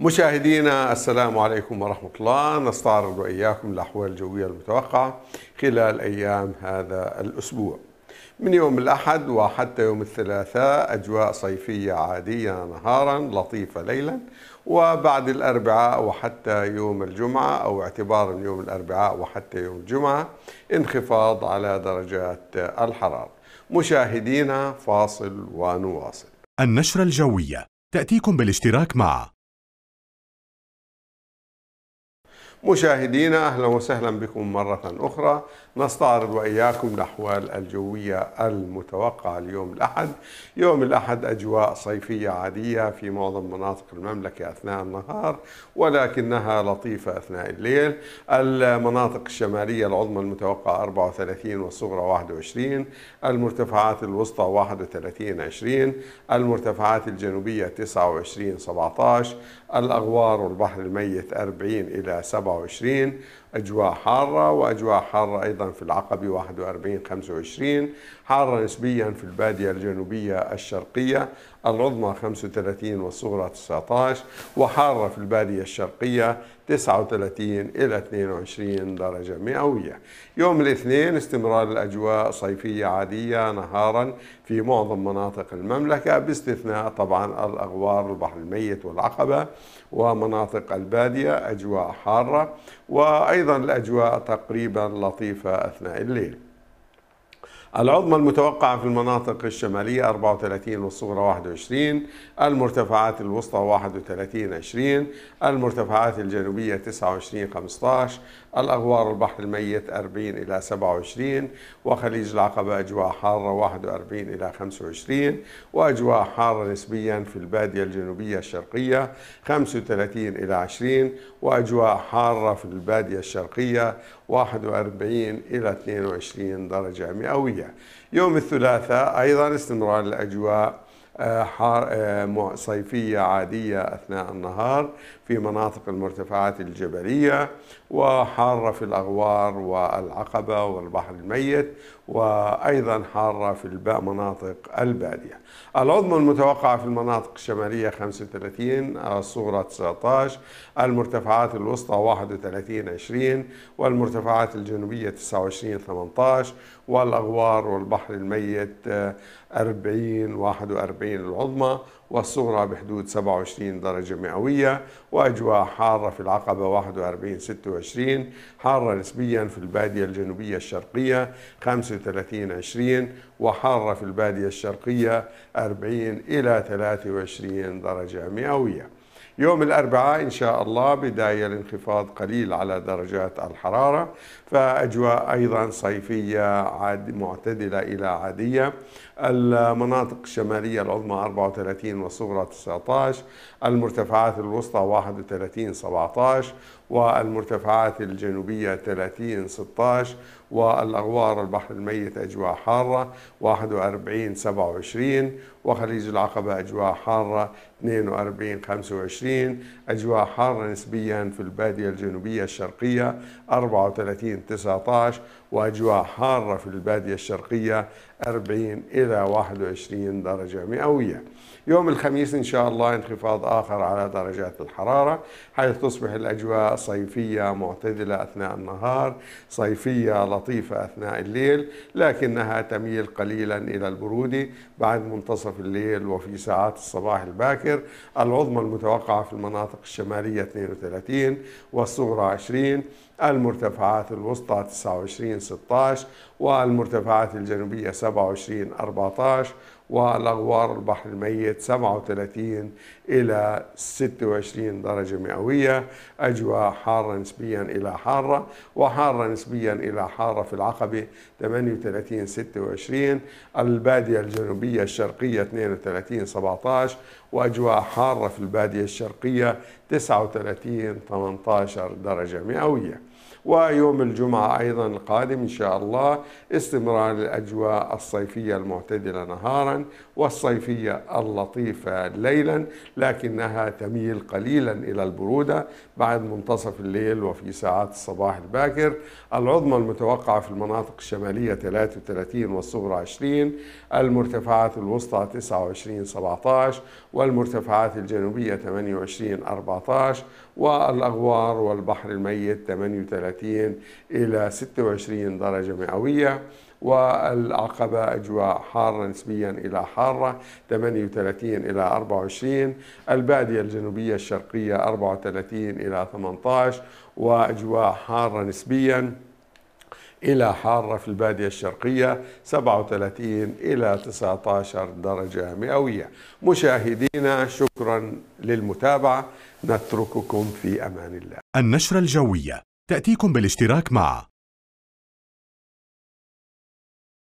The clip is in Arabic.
مشاهدينا السلام عليكم ورحمة الله نستعرض وإياكم الأحوال الجوية المتوقعة خلال أيام هذا الأسبوع من يوم الأحد وحتى يوم الثلاثاء أجواء صيفية عادية نهارا لطيفة ليلا وبعد الأربعاء وحتى يوم الجمعة أو اعتبارا يوم الأربعاء وحتى يوم الجمعة انخفاض على درجات الحرارة مشاهدينا فاصل ونواصل النشرة الجوية تأتيكم بالاشتراك مع مشاهدينا أهلا وسهلا بكم مرة أخرى نستعرض وإياكم الأحوال الجوية المتوقعة اليوم الأحد يوم الأحد أجواء صيفية عادية في معظم مناطق المملكة أثناء النهار ولكنها لطيفة أثناء الليل المناطق الشمالية العظمى المتوقعة 34 والصغرى 21 المرتفعات الوسطى 31 20 المرتفعات الجنوبية 29 17 الأغوار والبحر الميت 40 إلى 7 27 أجواء حارة وأجواء حارة أيضا في العقبة 41 25 حارة نسبيا في البادية الجنوبية الشرقية العظمى 35 والصغرى 19 وحارة في البادية الشرقية 39 إلى 22 درجة مئوية يوم الاثنين استمرار الأجواء صيفية عادية نهارا في معظم مناطق المملكة باستثناء طبعا الأغوار البحر الميت والعقبة ومناطق البادية أجواء حارة وأيضا الأجواء تقريبا لطيفة أثناء الليل العظمى المتوقعة في المناطق الشمالية 34 والصغرى 21 المرتفعات الوسطى 31 20 المرتفعات الجنوبية 29 15 الأغوار البحر الميت 40 إلى 27 وخليج العقبة أجواء حارة 41 إلى 25 وأجواء حارة نسبيا في البادية الجنوبية الشرقية 35 إلى 20 وأجواء حارة في البادية الشرقية 41 إلى 22 درجة مئوية يوم الثلاثاء أيضا استمرار الأجواء آه، صيفية عادية أثناء النهار في مناطق المرتفعات الجبلية وحارة في الأغوار والعقبة والبحر الميت وأيضا حارة في مناطق البادية العظمى المتوقعة في المناطق الشمالية 35 الصغرى 19 المرتفعات الوسطى 31 20 والمرتفعات الجنوبية 29 18 والأغوار والبحر الميت 40 آه، 41 40 العظمى والصغرى بحدود 27 درجة مئوية وأجواء حارة في العقبة 41 26 حارة نسبيا في البادية الجنوبية الشرقية 35 20 وحارة في البادية الشرقية 40 إلى 23 درجة مئوية يوم الأربعاء إن شاء الله بداية الانخفاض قليل على درجات الحرارة فأجواء أيضا صيفية عاد معتدلة إلى عادية المناطق الشمالية العظمى 34 والصغرى 19 المرتفعات الوسطى 31 17 والمرتفعات الجنوبية 30 16 والأغوار البحر الميت أجواء حارة 41 27 وخليج العقبة أجواء حارة 42 25 أجواء حارة نسبيا في البادية الجنوبية الشرقية 34 19 وأجواء حارة في البادية الشرقية 40 إلى 21 درجة مئوية يوم الخميس إن شاء الله انخفاض آخر على درجات الحرارة حيث تصبح الأجواء صيفية معتدلة أثناء النهار صيفية لطيفة أثناء الليل لكنها تميل قليلا إلى البرودة بعد منتصف الليل وفي ساعات الصباح الباكر العظمى المتوقعة في المناطق الشمالية 32 والصغرى 20 المرتفعات الوسطى 29 16 والمرتفعات الجنوبية 27 14 والأغوار البحر الميت 37 إلى 26 درجة مئوية أجواء حارة نسبيا إلى حارة وحارة نسبيا إلى حارة في العقبة 38 26 البادية الجنوبية الشرقية 32 17 وأجواء حارة في البادية الشرقية 39 18 درجة مئوية ويوم الجمعة أيضا القادم إن شاء الله استمرار الأجواء الصيفية المعتدلة نهارا والصيفية اللطيفة ليلا لكنها تميل قليلا إلى البرودة بعد منتصف الليل وفي ساعات الصباح الباكر العظمى المتوقعة في المناطق الشمالية 33 والصغرى 20 المرتفعات الوسطى 29 17 والمرتفعات الجنوبية 28 14 والأغوار والبحر الميت 38 إلى 26 درجة مئوية والعقبة أجواء حارة نسبيا إلى حارة 38 إلى 24 البادية الجنوبية الشرقية 34 إلى 18 وأجواء حارة نسبيا إلى حارة في البادية الشرقية 37 إلى 19 درجة مئوية مشاهدينا شكرا للمتابعة نترككم في أمان الله النشرة الجوية تأتيكم بالاشتراك مع